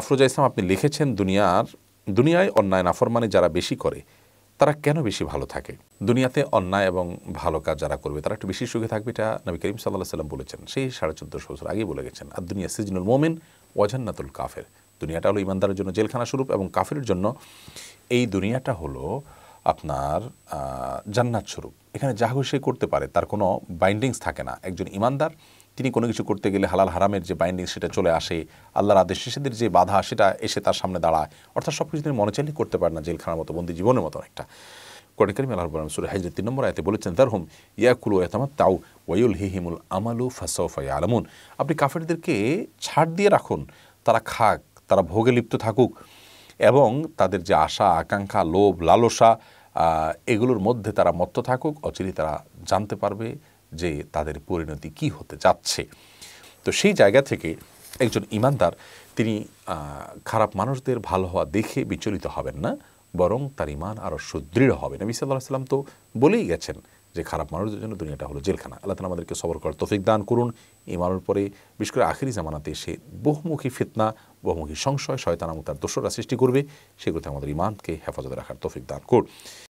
আফরোজা ইসলাম আপনি লিখেছেন দুনিয়ার দুনিয়ায় অন্যায় নাফরমানি যারা বেশি করে তারা কেন বেশি ভালো থাকে দুনিয়াতে অন্যায় এবং ভালো কাজ যারা করবে তারা একটু বেশি সুখে থাকবে এটা নবী করিম সাল্লাহ সাল্লাম বলেছেন সেই সাড়ে চোদ্দশো বছর আগেই বলে গেছেন আর দুনিয়া সিজনুল মোমেন ওয়াজান্নাতুল কাফের দুনিয়াটা হলো ইমানদারের জন্য জেলখানা স্বরূপ এবং কাফের জন্য এই দুনিয়াটা হলো আপনার জান্নাত স্বরূপ এখানে যা সে করতে পারে তার কোনো বাইন্ডিংস থাকে না একজন ইমানদার তিনি কোনো কিছু করতে গেলে হালাল হারামের যে বাইন্ডিং সেটা চলে আসে আল্লাহর আদেশ শিশুদের যে বাধা সেটা এসে তার সামনে দাঁড়ায় অর্থাৎ সব কিছু তিনি মনে চাইলে করতে পারেন না জেলখানার মতো বন্দি জীবনের মতো একটা কোরআন আল্লাহ বলেন সুরে হাইজের তিন নম্বর আয়তে বলেছেন তার হুম ইয়াকুল ওয়াতামা তাও ওয়াইল হিহিমুল আমালু ফাসাউফা আলমুন আপনি কাফেরদেরকে ছাড় দিয়ে রাখুন তারা খাক তারা ভোগে লিপ্ত থাকুক এবং তাদের যে আশা আকাঙ্ক্ষা লোভ লালসা এগুলোর মধ্যে তারা মত্ত থাকুক অচিরি তারা জানতে পারবে যে তাদের পরিণতি কি হতে যাচ্ছে তো সেই জায়গা থেকে একজন ইমানদার তিনি খারাপ মানুষদের ভালো হওয়া দেখে বিচলিত হবেন না বরং তার ইমান আরও সুদৃঢ় হবে নবী সাল্লাহ সাল্লাম তো বলেই গেছেন যে খারাপ মানুষদের জন্য দুনিয়াটা হলো জেলখানা আল্লাহ তালা আমাদেরকে সবর করার তফিক দান করুন ইমানের পরে বিশেষ করে আখিরি জামানাতে সে বহুমুখী ফিতনা বহুমুখী সংশয় শয়তান তার দোষরা সৃষ্টি করবে সেগুলোতে আমাদের ইমানকে হেফাজতে রাখার তফিক দান করুন